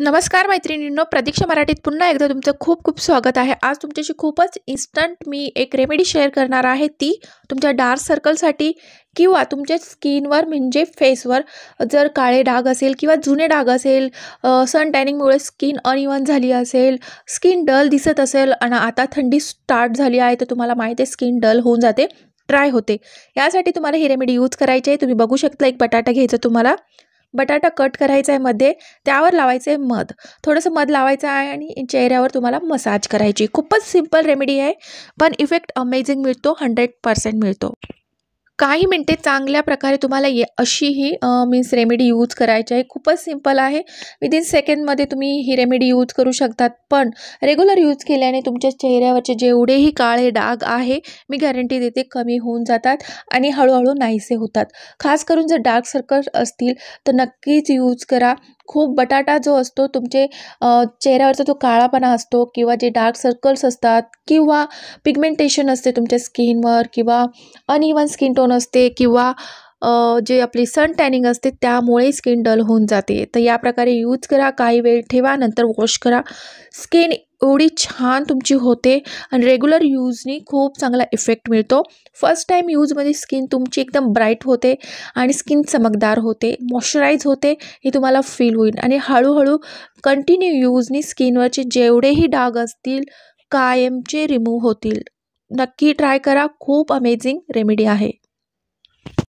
नमस्कार मैत्रिणींनो प्रदीक्षा मराठीत पुन्हा एकदा तुमचं खूप खूप स्वागत आहे आज तुमच्याशी खूपच इन्स्टंट मी एक रेमेडी शेअर करणार आहे ती तुमच्या डार्क सर्कलसाठी किंवा तुमच्या स्किनवर म्हणजे फेसवर जर काळे डाग असेल किंवा जुने डाग असेल सन टॅनिंगमुळे स्किन अनइवन झाली असेल स्किन डल दिसत असेल आणि आता थंडी स्टार्ट झाली आहे तर तुम्हाला माहिती आहे स्किन डल होऊन जाते ट्राय होते यासाठी तुम्हाला ही रेमेडी यूज करायची आहे तुम्ही बघू शकता एक बटाटा घ्यायचा तुम्हाला बटाटा कट करायचा आहे मध्ये त्यावर लावायचं आहे मध थोडंसं मध लावायचं आहे आणि चेहऱ्यावर तुम्हाला मसाज करायची खूपच सिम्पल रेमेडी आहे पण इफेक्ट अमेझिंग मिळतो हंड्रेड पर्सेंट मिळतो काही मिनटे चांगल्या प्रकारे तुम्हाला ये अशी ही मीन्स रेमेडी यूज करायची आहे खूपच सिम्पल आहे विदिन सेकंडमध्ये तुम्ही ही रेमेडी यूज करू शकतात पण रेग्युलर यूज केल्याने तुमच्या चेहऱ्यावरचे जेवढेही काळे डाग आहे मी गॅरंटी देते कमी होऊन जातात आणि हळूहळू नाहीसे होतात खास करून जर डार्क सर्कल्स असतील तर नक्कीच यूज करा खूप बटाटा जो असतो तुमचे चेहऱ्यावरचा जो काळापणा असतो किंवा जे डार्क सर्कल्स असतात किंवा पिगमेंटेशन असते तुमच्या स्किनवर किंवा अनइवन स्किन टोन असते किंवा जे आपली सन टॅनिंग असते त्यामुळे स्किन डल होऊन जाते तर या प्रकारे यूज करा काही वेळ ठेवा नंतर वॉश करा स्किन एवढी छान तुमची होते आणि रेग्युलर यूजनी खूप चांगला इफेक्ट मिळतो फर्स्ट टाईम यूजमध्ये स्किन तुमची एकदम ब्राईट होते आणि स्किन चमकदार होते मॉइश्चराईज होते हे तुम्हाला फील होईल आणि हळूहळू कंटिन्यू यूजनी स्किनवरचे जेवढेही डाग असतील कायमचे रिमूव्ह होतील नक्की ट्राय करा खूप अमेझिंग रेमेडी आहे